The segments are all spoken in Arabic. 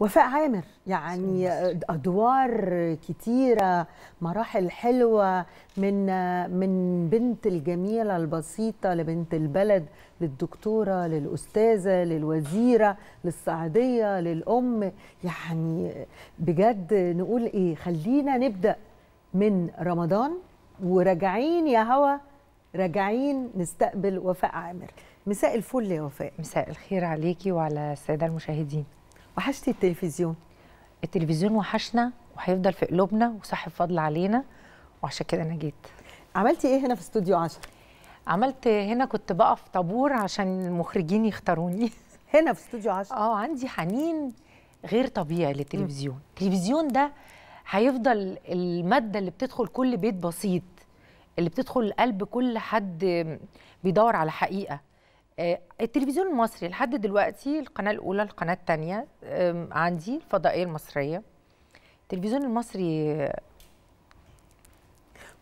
وفاء عامر يعني ادوار كتيره مراحل حلوه من من بنت الجميله البسيطه لبنت البلد للدكتوره للاستاذه للوزيره للسعديه للام يعني بجد نقول ايه خلينا نبدا من رمضان وراجعين يا هوا راجعين نستقبل وفاء عامر مساء الفل يا وفاء مساء الخير عليكي وعلى الساده المشاهدين وحشتي التلفزيون التلفزيون وحشنا وهيفضل في قلوبنا وصاحب فضل علينا وعشان كده انا جيت عملتي ايه هنا في استوديو 10 عملت هنا كنت بقف طابور عشان المخرجين يختاروني هنا في استوديو 10 اه عندي حنين غير طبيعي للتلفزيون التلفزيون ده هيفضل الماده اللي بتدخل كل بيت بسيط اللي بتدخل قلب كل حد بيدور على حقيقه آه، التلفزيون المصري لحد دلوقتي القناه الاولى القناه الثانيه عندي الفضائيه المصريه التلفزيون المصري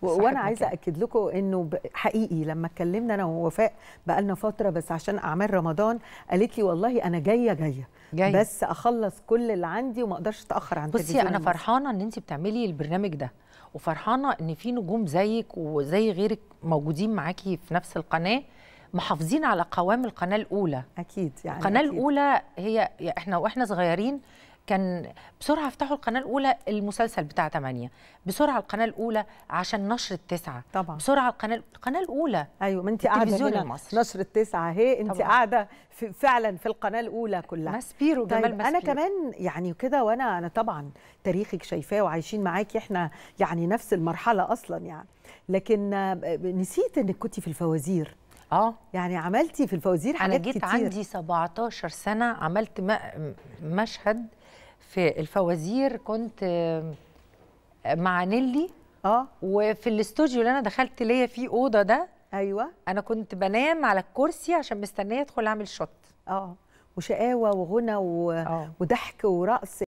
وانا عايزه اكد لكم انه حقيقي لما اتكلمنا انا ووفاء بقالنا فتره بس عشان اعمال رمضان قالت لي والله انا جايه جايه جاي. بس اخلص كل اللي عندي وما اقدرش اتاخر عن بصي انا فرحانه ان انت بتعملي البرنامج ده وفرحانه ان في نجوم زيك وزي غيرك موجودين معاكي في نفس القناه محافظين على قوام القناه الاولى اكيد يعني القناه أكيد. الاولى هي احنا واحنا صغيرين كان بسرعه افتحوا القناه الاولى المسلسل بتاع 8 بسرعه القناه الاولى عشان نشر التسعه طبعا بسرعه القناه القناه الاولى ايوه ما انت قاعده هنا مصر نشر التسعه اهي انت قاعده في فعلا في القناه الاولى كلها ماسبيرو طيب جمال ماسبيرو انا كمان يعني كده وانا انا طبعا تاريخك شايفاه وعايشين معاكي احنا يعني نفس المرحله اصلا يعني لكن آه، نسيت انك كنت في الفوازير اه يعني عملتي في الفوازير حاجات كتير انا جيت كتير. عندي 17 سنه عملت مشهد في الفوازير كنت آه، مع نيلي اه وفي الاستوديو اللي انا دخلت ليا فيه اوضه ده ايوه انا كنت بنام على الكرسي عشان مستنيه ادخل اعمل شوت اه وشقاوه وغنى و... آه. وضحك ورقص